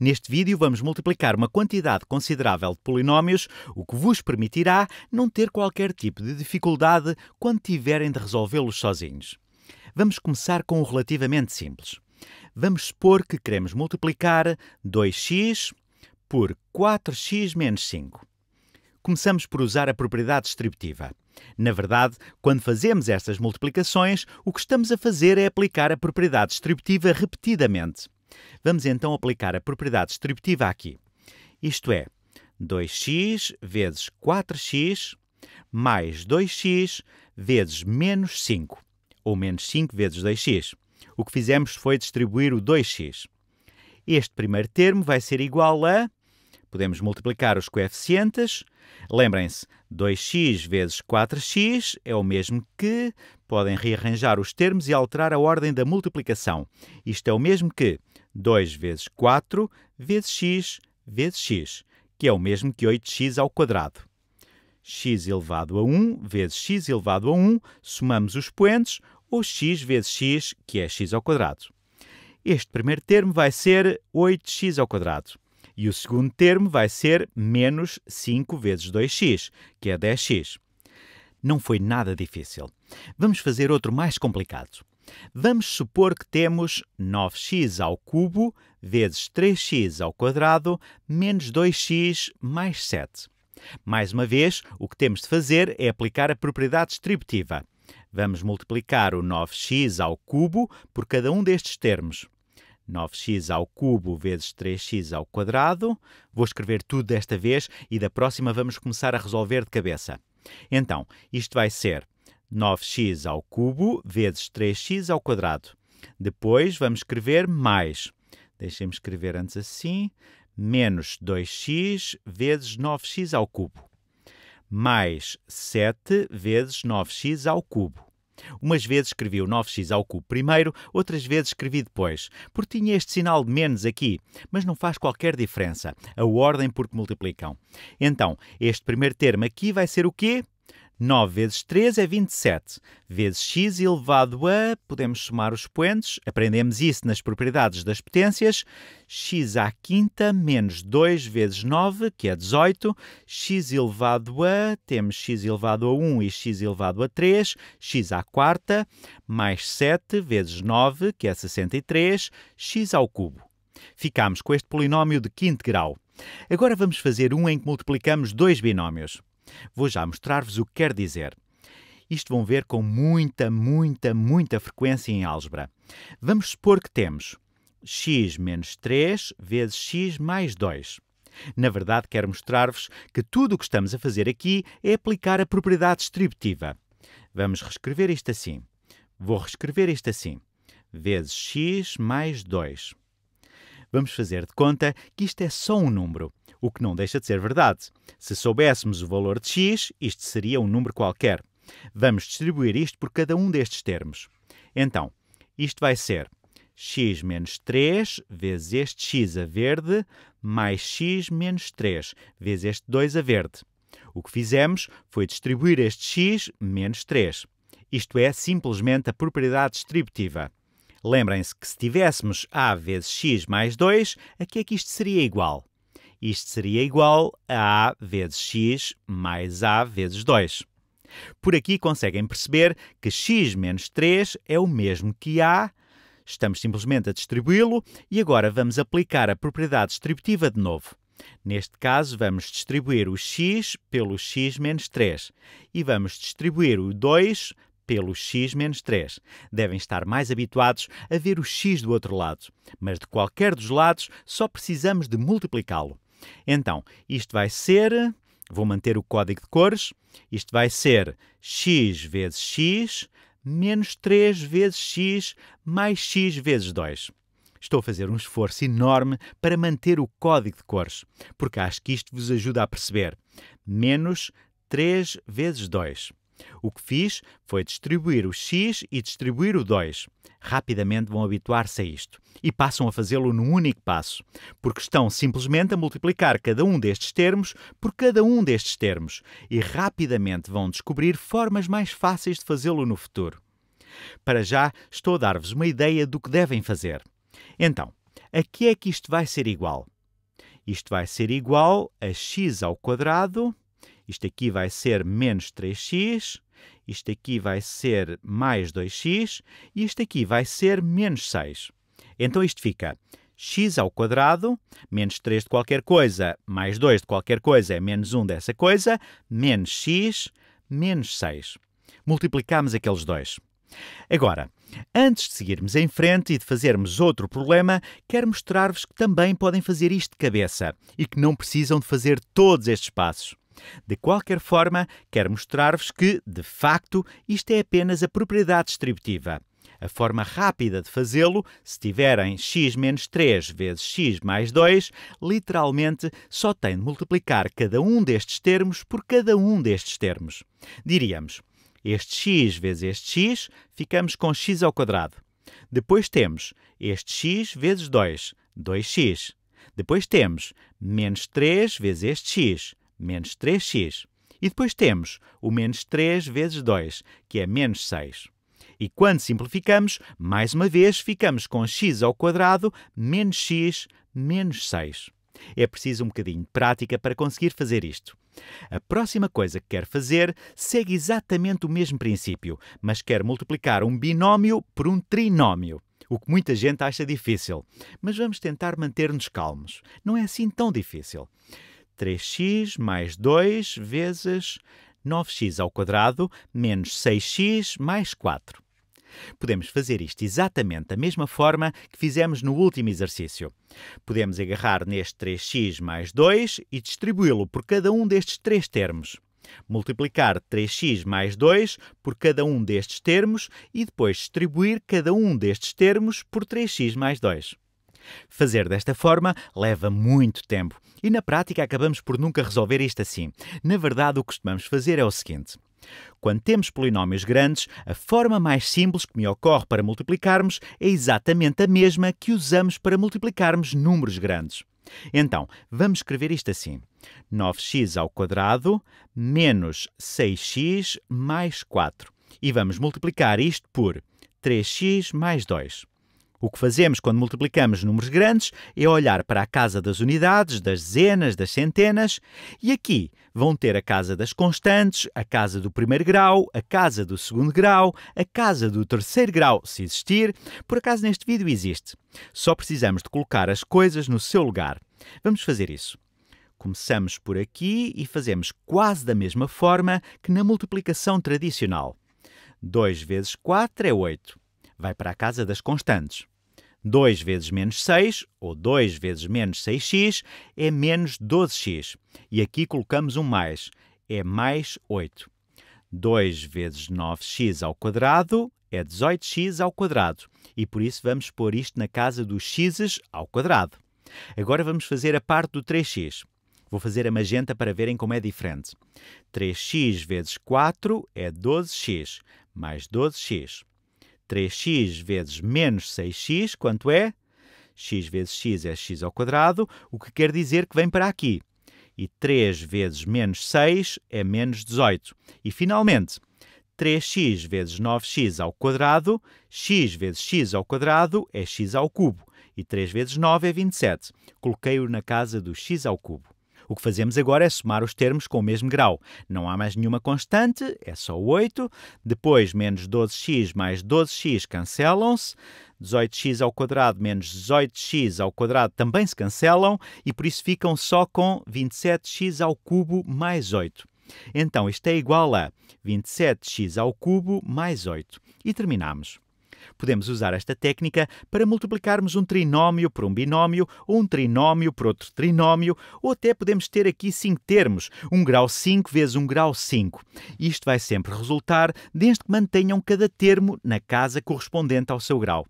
Neste vídeo vamos multiplicar uma quantidade considerável de polinómios, o que vos permitirá não ter qualquer tipo de dificuldade quando tiverem de resolvê-los sozinhos. Vamos começar com o um relativamente simples. Vamos supor que queremos multiplicar 2x por 4x menos 5. Começamos por usar a propriedade distributiva. Na verdade, quando fazemos estas multiplicações, o que estamos a fazer é aplicar a propriedade distributiva repetidamente. Vamos então aplicar a propriedade distributiva aqui. Isto é, 2x vezes 4x mais 2x vezes menos 5, ou menos 5 vezes 2x. O que fizemos foi distribuir o 2x. Este primeiro termo vai ser igual a. Podemos multiplicar os coeficientes. Lembrem-se, 2x vezes 4x é o mesmo que. Podem rearranjar os termos e alterar a ordem da multiplicação. Isto é o mesmo que 2 vezes 4 vezes x vezes x, que é o mesmo que 8x ao quadrado. x elevado a 1 vezes x elevado a 1, somamos os poentes, ou x vezes x, que é x ao quadrado. Este primeiro termo vai ser 8x ao quadrado. E o segundo termo vai ser menos 5 vezes 2x, que é 10x. Não foi nada difícil. Vamos fazer outro mais complicado. Vamos supor que temos 9x ao cubo vezes 3x ao quadrado menos 2x mais 7. Mais uma vez, o que temos de fazer é aplicar a propriedade distributiva. Vamos multiplicar o 9x ao cubo por cada um destes termos. 9x ao cubo vezes 3x ao quadrado. Vou escrever tudo desta vez e da próxima vamos começar a resolver de cabeça. Então, isto vai ser 9x ao cubo vezes 3x ao quadrado. Depois vamos escrever mais. Deixemos escrever antes assim. Menos 2x vezes 9x ao cubo. Mais 7 vezes 9x ao cubo. Umas vezes escrevi o 9x ao cubo primeiro, outras vezes escrevi depois, porque tinha este sinal de menos aqui, mas não faz qualquer diferença, a ordem porque multiplicam. Então, este primeiro termo aqui vai ser o quê? 9 vezes 3 é 27, vezes x elevado a, podemos somar os expoentes, aprendemos isso nas propriedades das potências, x à quinta menos 2 vezes 9, que é 18, x elevado a, temos x elevado a 1 e x elevado a 3, x à quarta, mais 7 vezes 9, que é 63, x ao cubo. Ficamos com este polinómio de quinto grau. Agora vamos fazer um em que multiplicamos dois binómios. Vou já mostrar-vos o que quer dizer. Isto vão ver com muita, muita, muita frequência em álgebra. Vamos supor que temos x menos 3 vezes x mais 2. Na verdade, quero mostrar-vos que tudo o que estamos a fazer aqui é aplicar a propriedade distributiva. Vamos reescrever isto assim. Vou reescrever isto assim. Vezes x mais 2. Vamos fazer de conta que isto é só um número o que não deixa de ser verdade. Se soubéssemos o valor de x, isto seria um número qualquer. Vamos distribuir isto por cada um destes termos. Então, isto vai ser x menos 3 vezes este x a verde mais x menos 3 vezes este 2 a verde. O que fizemos foi distribuir este x menos 3. Isto é simplesmente a propriedade distributiva. Lembrem-se que se tivéssemos a vezes x mais 2, a que é que isto seria igual? Isto seria igual a A vezes x mais A vezes 2. Por aqui conseguem perceber que x menos 3 é o mesmo que A. Estamos simplesmente a distribuí-lo e agora vamos aplicar a propriedade distributiva de novo. Neste caso, vamos distribuir o x pelo x menos 3 e vamos distribuir o 2 pelo x menos 3. Devem estar mais habituados a ver o x do outro lado, mas de qualquer dos lados só precisamos de multiplicá-lo. Então, isto vai ser, vou manter o código de cores, isto vai ser x vezes x menos 3 vezes x mais x vezes 2. Estou a fazer um esforço enorme para manter o código de cores, porque acho que isto vos ajuda a perceber. Menos 3 vezes 2. O que fiz foi distribuir o x e distribuir o 2. Rapidamente vão habituar-se a isto e passam a fazê-lo num único passo, porque estão simplesmente a multiplicar cada um destes termos por cada um destes termos e rapidamente vão descobrir formas mais fáceis de fazê-lo no futuro. Para já, estou a dar-vos uma ideia do que devem fazer. Então, a que é que isto vai ser igual? Isto vai ser igual a x ao quadrado isto aqui vai ser menos 3x, isto aqui vai ser mais 2x e isto aqui vai ser menos 6. Então isto fica x ao quadrado, menos 3 de qualquer coisa, mais 2 de qualquer coisa, é menos 1 dessa coisa, menos x, menos 6. Multiplicamos aqueles dois. Agora, antes de seguirmos em frente e de fazermos outro problema, quero mostrar-vos que também podem fazer isto de cabeça e que não precisam de fazer todos estes passos. De qualquer forma, quero mostrar-vos que, de facto, isto é apenas a propriedade distributiva. A forma rápida de fazê-lo, se tiverem x menos 3 vezes x mais 2, literalmente só tem de multiplicar cada um destes termos por cada um destes termos. Diríamos, este x vezes este x, ficamos com x ao quadrado. Depois temos este x vezes 2, 2x. Depois temos menos 3 vezes este x, menos 3x. E depois temos o menos 3 vezes 2, que é menos 6. E quando simplificamos, mais uma vez ficamos com x ao quadrado menos x menos 6. É preciso um bocadinho de prática para conseguir fazer isto. A próxima coisa que quero fazer segue exatamente o mesmo princípio, mas quero multiplicar um binómio por um trinómio, o que muita gente acha difícil. Mas vamos tentar manter-nos calmos. Não é assim tão difícil. 3x mais 2 vezes 9x ao quadrado menos 6x mais 4. Podemos fazer isto exatamente da mesma forma que fizemos no último exercício. Podemos agarrar neste 3x mais 2 e distribuí-lo por cada um destes três termos. Multiplicar 3x mais 2 por cada um destes termos e depois distribuir cada um destes termos por 3x mais 2. Fazer desta forma leva muito tempo e na prática acabamos por nunca resolver isto assim. Na verdade, o que costumamos fazer é o seguinte. Quando temos polinómios grandes, a forma mais simples que me ocorre para multiplicarmos é exatamente a mesma que usamos para multiplicarmos números grandes. Então, vamos escrever isto assim: 9x ao quadrado menos 6x mais 4. E vamos multiplicar isto por 3x mais 2. O que fazemos quando multiplicamos números grandes é olhar para a casa das unidades, das dezenas, das centenas, e aqui vão ter a casa das constantes, a casa do primeiro grau, a casa do segundo grau, a casa do terceiro grau, se existir. Por acaso neste vídeo existe. Só precisamos de colocar as coisas no seu lugar. Vamos fazer isso. Começamos por aqui e fazemos quase da mesma forma que na multiplicação tradicional. 2 vezes 4 é 8 vai para a casa das constantes. 2 vezes menos 6, ou 2 vezes menos 6x, é menos 12x. E aqui colocamos um mais, é mais 8. 2 vezes 9x ao quadrado é 18x ao quadrado. E por isso vamos pôr isto na casa dos x's ao quadrado. Agora vamos fazer a parte do 3x. Vou fazer a magenta para verem como é diferente. 3x vezes 4 é 12x, mais 12x. 3x vezes menos 6x, quanto é? x vezes x é x ao quadrado, o que quer dizer que vem para aqui. E 3 vezes menos 6 é menos 18. E, finalmente, 3x vezes 9x ao quadrado, x vezes x ao quadrado é x ao cubo, e 3 vezes 9 é 27. Coloquei-o na casa do x ao cubo. O que fazemos agora é somar os termos com o mesmo grau. Não há mais nenhuma constante, é só 8. Depois, menos 12x mais 12x cancelam-se. 18x ao quadrado menos 18x ao quadrado também se cancelam e por isso ficam só com 27x ao cubo mais 8. Então, isto é igual a 27x ao cubo mais 8. E terminamos. Podemos usar esta técnica para multiplicarmos um trinómio por um binómio, ou um trinómio por outro trinómio, ou até podemos ter aqui cinco termos, um grau 5 vezes um grau 5. Isto vai sempre resultar desde que mantenham cada termo na casa correspondente ao seu grau.